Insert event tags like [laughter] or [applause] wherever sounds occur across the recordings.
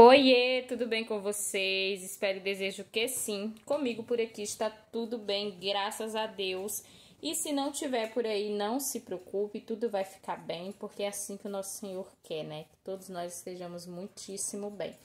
Oiê, tudo bem com vocês? Espero e desejo que sim. Comigo por aqui está tudo bem, graças a Deus. E se não tiver por aí, não se preocupe, tudo vai ficar bem, porque é assim que o nosso Senhor quer, né? Que todos nós estejamos muitíssimo bem.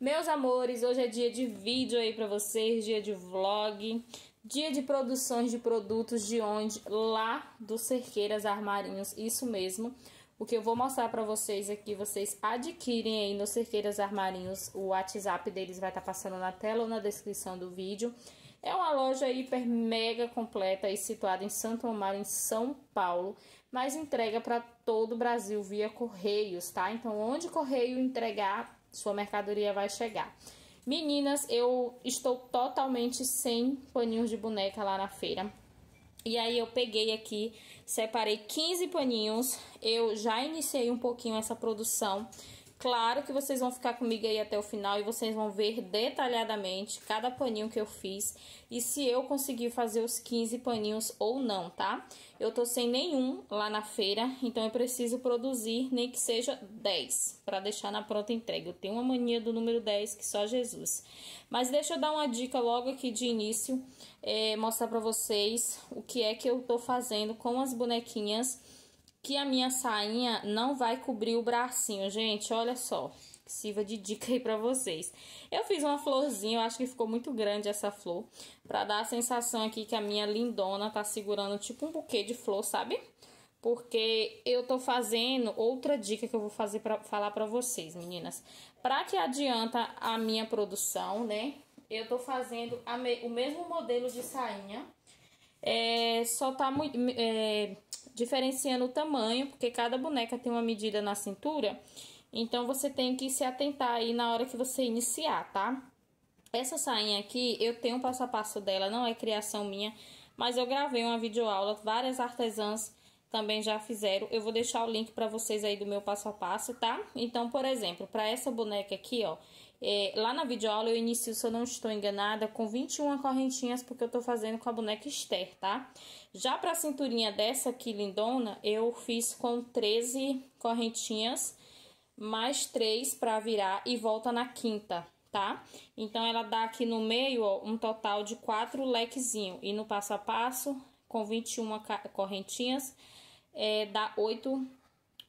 Meus amores, hoje é dia de vídeo aí para vocês, dia de vlog, dia de produções de produtos de onde? Lá do Cerqueiras Armarinhos, isso mesmo. O que eu vou mostrar para vocês aqui, é vocês adquirem aí no Cerqueiras Armarinhos, o WhatsApp deles vai estar tá passando na tela ou na descrição do vídeo. É uma loja hiper mega completa e situada em Santo Amaro, em São Paulo, mas entrega para todo o Brasil via correios, tá? Então, onde correio entregar, sua mercadoria vai chegar. Meninas, eu estou totalmente sem paninhos de boneca lá na feira. E aí eu peguei aqui, separei 15 paninhos. Eu já iniciei um pouquinho essa produção Claro que vocês vão ficar comigo aí até o final e vocês vão ver detalhadamente cada paninho que eu fiz e se eu conseguir fazer os 15 paninhos ou não, tá? Eu tô sem nenhum lá na feira, então eu preciso produzir nem que seja 10 para deixar na pronta entrega. Eu tenho uma mania do número 10 que só Jesus. Mas deixa eu dar uma dica logo aqui de início, é, mostrar para vocês o que é que eu tô fazendo com as bonequinhas que a minha sainha não vai cobrir o bracinho, gente, olha só. siva sirva de dica aí pra vocês. Eu fiz uma florzinha, eu acho que ficou muito grande essa flor, pra dar a sensação aqui que a minha lindona tá segurando tipo um buquê de flor, sabe? Porque eu tô fazendo outra dica que eu vou fazer pra, falar pra vocês, meninas. Pra que adianta a minha produção, né? Eu tô fazendo me, o mesmo modelo de sainha, é, só tá muito... É, diferenciando o tamanho, porque cada boneca tem uma medida na cintura. Então, você tem que se atentar aí na hora que você iniciar, tá? Essa sainha aqui, eu tenho um passo a passo dela, não é criação minha, mas eu gravei uma videoaula, várias artesãs também já fizeram. Eu vou deixar o link para vocês aí do meu passo a passo, tá? Então, por exemplo, para essa boneca aqui, ó, é, lá na videoaula eu inicio, se eu não estou enganada, com 21 correntinhas, porque eu tô fazendo com a boneca Esther, tá? Já pra cinturinha dessa aqui, lindona, eu fiz com 13 correntinhas, mais 3 pra virar e volta na quinta, tá? Então, ela dá aqui no meio, ó, um total de 4 lequezinho. E no passo a passo, com 21 correntinhas, é, dá 8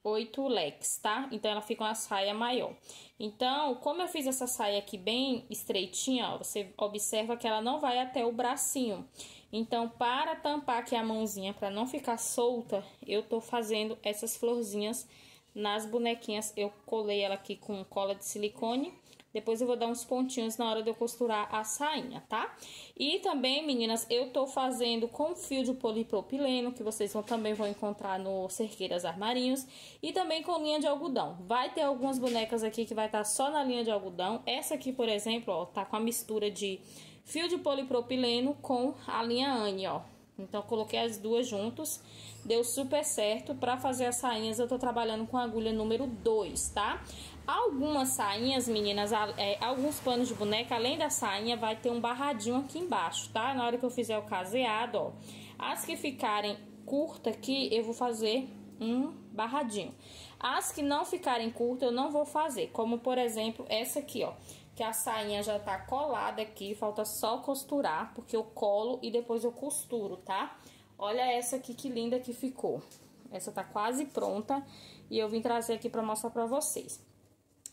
oito leques, tá? Então, ela fica uma saia maior. Então, como eu fiz essa saia aqui bem estreitinha, ó, você observa que ela não vai até o bracinho. Então, para tampar aqui a mãozinha, para não ficar solta, eu tô fazendo essas florzinhas nas bonequinhas. Eu colei ela aqui com cola de silicone depois eu vou dar uns pontinhos na hora de eu costurar a sainha, tá? E também, meninas, eu tô fazendo com fio de polipropileno, que vocês vão, também vão encontrar no Cerqueiras Armarinhos. E também com linha de algodão. Vai ter algumas bonecas aqui que vai estar tá só na linha de algodão. Essa aqui, por exemplo, ó, tá com a mistura de fio de polipropileno com a linha Anne, ó. Então, coloquei as duas juntos. Deu super certo. Pra fazer as sainhas, eu tô trabalhando com a agulha número 2, tá? Algumas sainhas, meninas, é, alguns panos de boneca, além da sainha, vai ter um barradinho aqui embaixo, tá? Na hora que eu fizer o caseado, ó. As que ficarem curta aqui, eu vou fazer um barradinho. As que não ficarem curtas, eu não vou fazer. Como, por exemplo, essa aqui, ó que a sainha já tá colada aqui, falta só costurar, porque eu colo e depois eu costuro, tá? Olha essa aqui, que linda que ficou. Essa tá quase pronta e eu vim trazer aqui pra mostrar pra vocês.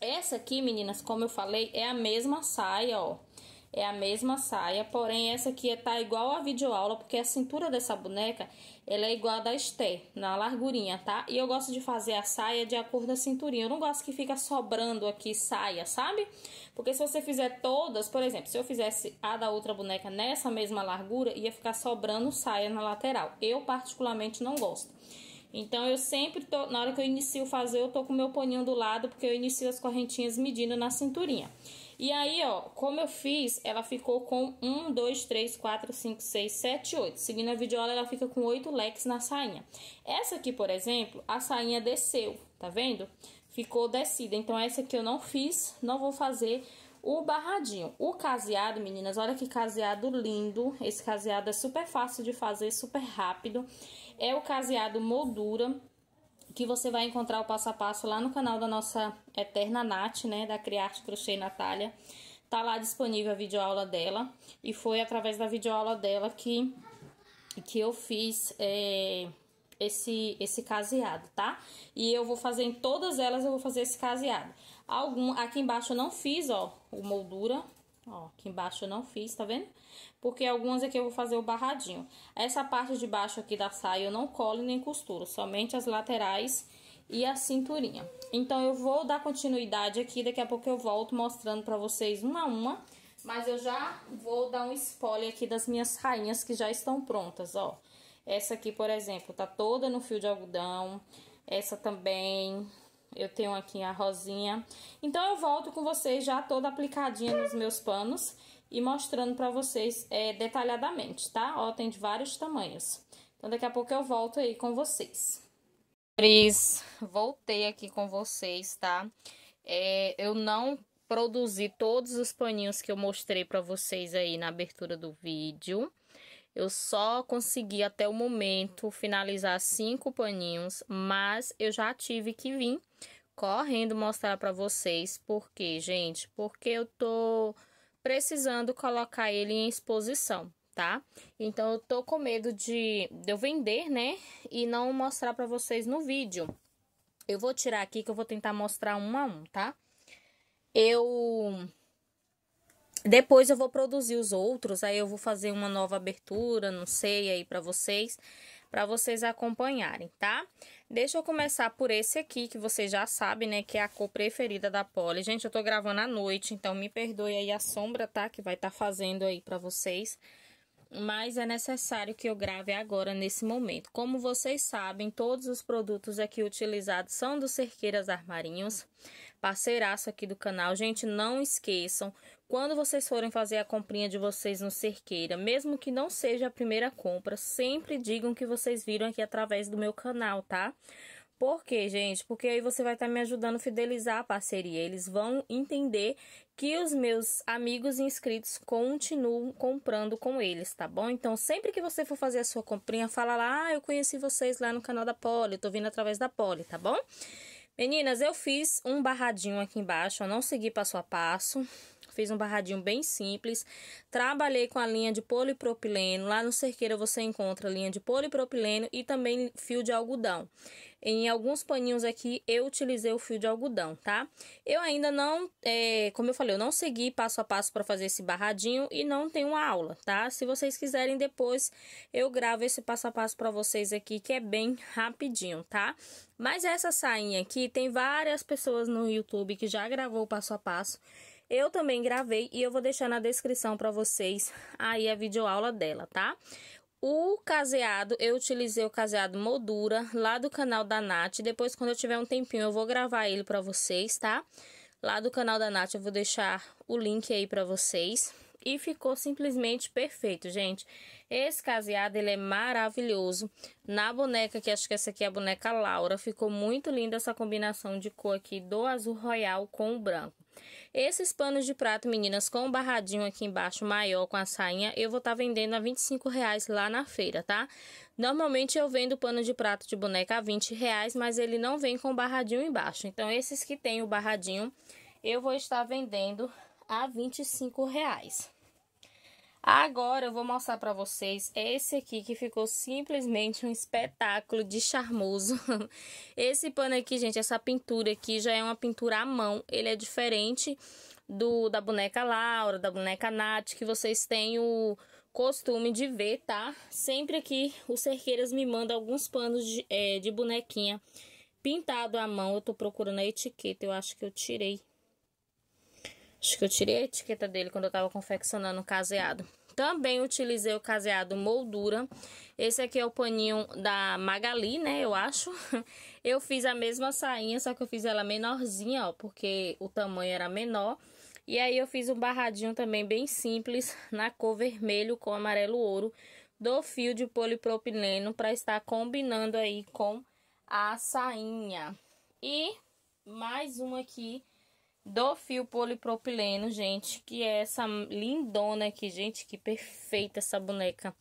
Essa aqui, meninas, como eu falei, é a mesma saia, ó é a mesma saia, porém essa aqui é, tá igual a videoaula, porque a cintura dessa boneca, ela é igual a da Esté, na largurinha, tá? E eu gosto de fazer a saia de acordo com a cinturinha, eu não gosto que fica sobrando aqui saia, sabe? Porque se você fizer todas, por exemplo, se eu fizesse a da outra boneca nessa mesma largura, ia ficar sobrando saia na lateral. Eu particularmente não gosto. Então, eu sempre tô, na hora que eu inicio fazer, eu tô com o meu paninho do lado, porque eu inicio as correntinhas medindo na cinturinha. E aí, ó, como eu fiz, ela ficou com 1, 2, 3, 4, 5, 6, 7, 8. Seguindo a videoaula, ela fica com 8 leques na sainha. Essa aqui, por exemplo, a sainha desceu, tá vendo? Ficou descida. Então, essa aqui eu não fiz, não vou fazer o barradinho. O caseado, meninas, olha que caseado lindo. Esse caseado é super fácil de fazer, super rápido. É o caseado moldura que você vai encontrar o passo a passo lá no canal da nossa eterna Nath, né, da Criarte Crochê Natália. Tá lá disponível a videoaula dela e foi através da videoaula dela que que eu fiz é, esse esse caseado, tá? E eu vou fazer em todas elas eu vou fazer esse caseado. Algum aqui embaixo eu não fiz, ó, o moldura, Ó, aqui embaixo eu não fiz, tá vendo? Porque algumas aqui eu vou fazer o barradinho. Essa parte de baixo aqui da saia eu não colo nem costuro, somente as laterais e a cinturinha. Então, eu vou dar continuidade aqui, daqui a pouco eu volto mostrando pra vocês uma a uma. Mas eu já vou dar um spoiler aqui das minhas rainhas que já estão prontas, ó. Essa aqui, por exemplo, tá toda no fio de algodão. Essa também, eu tenho aqui a rosinha. Então, eu volto com vocês já toda aplicadinha nos meus panos e mostrando pra vocês é, detalhadamente, tá? Ó, tem de vários tamanhos. Então, daqui a pouco eu volto aí com vocês. Cris, voltei aqui com vocês, tá? É, eu não produzi todos os paninhos que eu mostrei pra vocês aí na abertura do vídeo. Eu só consegui até o momento finalizar cinco paninhos, mas eu já tive que vir correndo mostrar para vocês porque, gente, porque eu tô precisando colocar ele em exposição, tá? Então eu tô com medo de, de eu vender, né, e não mostrar para vocês no vídeo. Eu vou tirar aqui que eu vou tentar mostrar um a um, tá? Eu depois eu vou produzir os outros, aí eu vou fazer uma nova abertura, não sei aí para vocês, para vocês acompanharem, tá? Deixa eu começar por esse aqui que vocês já sabem, né, que é a cor preferida da Poli. Gente, eu tô gravando à noite, então me perdoe aí a sombra, tá, que vai estar tá fazendo aí para vocês. Mas é necessário que eu grave agora nesse momento. Como vocês sabem, todos os produtos aqui utilizados são do Cerqueiras Armarinhos parceiraço aqui do canal. Gente, não esqueçam, quando vocês forem fazer a comprinha de vocês no Cerqueira, mesmo que não seja a primeira compra, sempre digam que vocês viram aqui através do meu canal, tá? Por quê, gente? Porque aí você vai estar tá me ajudando a fidelizar a parceria. Eles vão entender que os meus amigos inscritos continuam comprando com eles, tá bom? Então, sempre que você for fazer a sua comprinha, fala lá, ah, eu conheci vocês lá no canal da Poli, eu tô vindo através da Poli, tá bom? Meninas, eu fiz um barradinho aqui embaixo, eu não segui passo a passo, fiz um barradinho bem simples. Trabalhei com a linha de polipropileno. Lá no Cerqueira você encontra linha de polipropileno e também fio de algodão. Em alguns paninhos aqui eu utilizei o fio de algodão, tá? Eu ainda não, é, como eu falei, eu não segui passo a passo para fazer esse barradinho e não tenho aula, tá? Se vocês quiserem depois eu gravo esse passo a passo para vocês aqui que é bem rapidinho, tá? Mas essa sainha aqui tem várias pessoas no YouTube que já gravou passo a passo eu também gravei e eu vou deixar na descrição para vocês aí a videoaula dela, tá? O caseado, eu utilizei o caseado Moldura lá do canal da Nath. Depois, quando eu tiver um tempinho, eu vou gravar ele para vocês, tá? Lá do canal da Nath, eu vou deixar o link aí para vocês. E ficou simplesmente perfeito, gente. Esse caseado, ele é maravilhoso. Na boneca, que acho que essa aqui é a boneca Laura, ficou muito linda essa combinação de cor aqui do azul royal com o branco. Esses panos de prato, meninas, com o um barradinho aqui embaixo maior com a sainha, eu vou estar tá vendendo a 25 reais lá na feira, tá? Normalmente eu vendo pano de prato de boneca a 20 reais, mas ele não vem com barradinho embaixo. Então, esses que tem o barradinho, eu vou estar vendendo a 25 reais. Agora eu vou mostrar para vocês esse aqui que ficou simplesmente um espetáculo de charmoso. [laughs] Esse pano aqui, gente, essa pintura aqui já é uma pintura à mão. Ele é diferente do da boneca Laura, da boneca Nath, que vocês têm o costume de ver, tá? Sempre aqui os cerqueiras me mandam alguns panos de, é, de bonequinha pintado à mão. Eu tô procurando a etiqueta, eu acho que eu tirei. Acho que eu tirei a etiqueta dele quando eu tava confeccionando o caseado. Também utilizei o caseado moldura. Esse aqui é o paninho da Magali, né, eu acho. [laughs] Eu fiz a mesma sainha, só que eu fiz ela menorzinha, ó, porque o tamanho era menor. E aí eu fiz um barradinho também bem simples, na cor vermelho com amarelo ouro, do fio de polipropileno, para estar combinando aí com a sainha. E mais um aqui do fio polipropileno, gente, que é essa lindona aqui, gente, que perfeita essa boneca.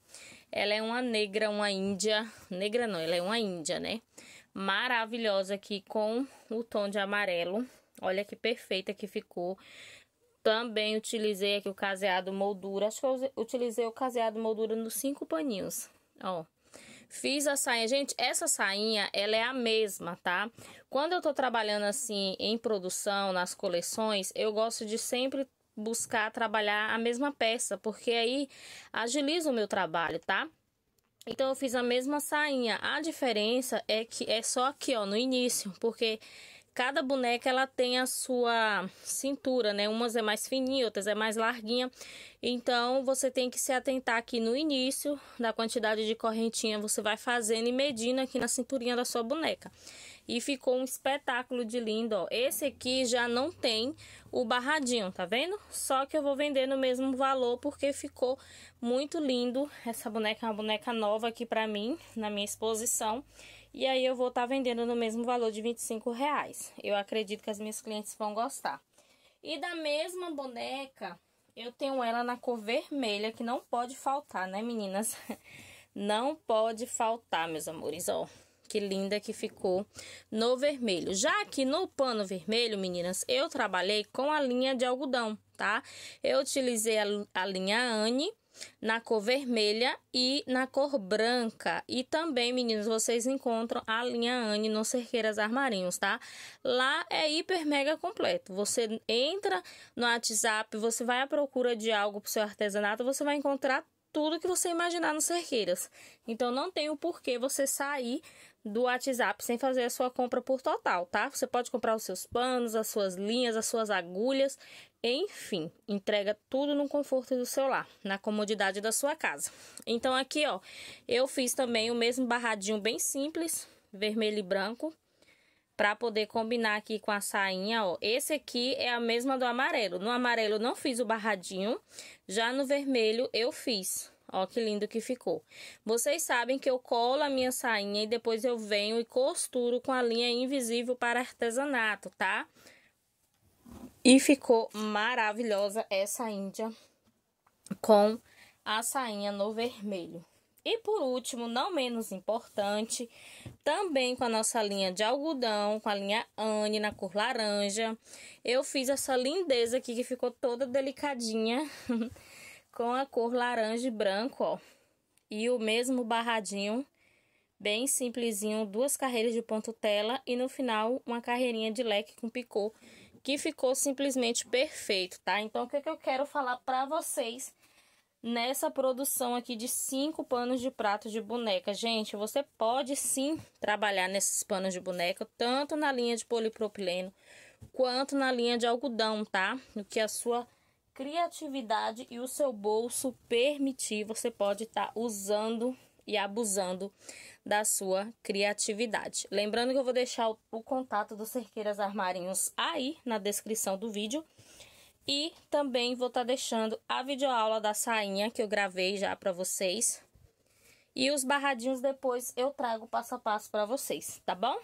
Ela é uma negra, uma índia, negra não, ela é uma índia, né? Maravilhosa aqui com o tom de amarelo. Olha que perfeita que ficou. Também utilizei aqui o caseado moldura, acho que eu utilizei o caseado moldura nos cinco paninhos, ó. Fiz a sainha. Gente, essa sainha, ela é a mesma, tá? Quando eu tô trabalhando assim em produção, nas coleções, eu gosto de sempre buscar trabalhar a mesma peça, porque aí agiliza o meu trabalho, tá? Então eu fiz a mesma sainha. A diferença é que é só aqui, ó, no início, porque Cada boneca ela tem a sua cintura, né? Umas é mais fininha, outras é mais larguinha. Então você tem que se atentar aqui no início da quantidade de correntinha você vai fazendo e medindo aqui na cinturinha da sua boneca. E ficou um espetáculo de lindo, ó. Esse aqui já não tem o barradinho, tá vendo? Só que eu vou vender no mesmo valor porque ficou muito lindo. Essa boneca é uma boneca nova aqui pra mim, na minha exposição. E aí eu vou estar tá vendendo no mesmo valor de 25 reais. Eu acredito que as minhas clientes vão gostar. E da mesma boneca, eu tenho ela na cor vermelha, que não pode faltar, né, meninas? [laughs] Não pode faltar, meus amores, ó. Que linda que ficou no vermelho. Já aqui no pano vermelho, meninas, eu trabalhei com a linha de algodão, tá? Eu utilizei a, a linha Anne na cor vermelha e na cor branca. E também, meninos, vocês encontram a linha Anne no Cerqueiras Armarinhos, tá? Lá é hiper mega completo. Você entra no WhatsApp, você vai à procura de algo pro seu artesanato, você vai encontrar tudo que você imaginar no Cerqueiras. Então não tem o porquê você sair do WhatsApp sem fazer a sua compra por total, tá? Você pode comprar os seus panos, as suas linhas, as suas agulhas enfim, entrega tudo no conforto do seu lar, na comodidade da sua casa. Então aqui, ó, eu fiz também o mesmo barradinho bem simples, vermelho e branco, para poder combinar aqui com a sainha, ó. Esse aqui é a mesma do amarelo. No amarelo não fiz o barradinho, já no vermelho eu fiz. Ó, que lindo que ficou. Vocês sabem que eu colo a minha sainha e depois eu venho e costuro com a linha invisível para artesanato, tá? Tá? E ficou maravilhosa essa índia com a sainha no vermelho. E por último, não menos importante, também com a nossa linha de algodão, com a linha Anne na cor laranja, eu fiz essa lindeza aqui que ficou toda delicadinha [laughs] com a cor laranja e branco, ó. E o mesmo barradinho, bem simplesinho, duas carreiras de ponto tela e no final uma carreirinha de leque com picô que ficou simplesmente perfeito, tá? Então, o que, é que eu quero falar para vocês nessa produção aqui de cinco panos de prato de boneca? Gente, você pode sim trabalhar nesses panos de boneca, tanto na linha de polipropileno quanto na linha de algodão, tá? O que a sua criatividade e o seu bolso permitir, você pode estar tá usando e abusando da sua criatividade. Lembrando que eu vou deixar o, o contato dos Cerqueiras Armarinhos aí na descrição do vídeo. E também vou estar tá deixando a videoaula da sainha que eu gravei já para vocês. E os barradinhos depois eu trago passo a passo para vocês, tá bom?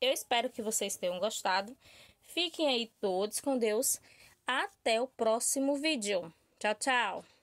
Eu espero que vocês tenham gostado. Fiquem aí todos com Deus. Até o próximo vídeo. Tchau, tchau!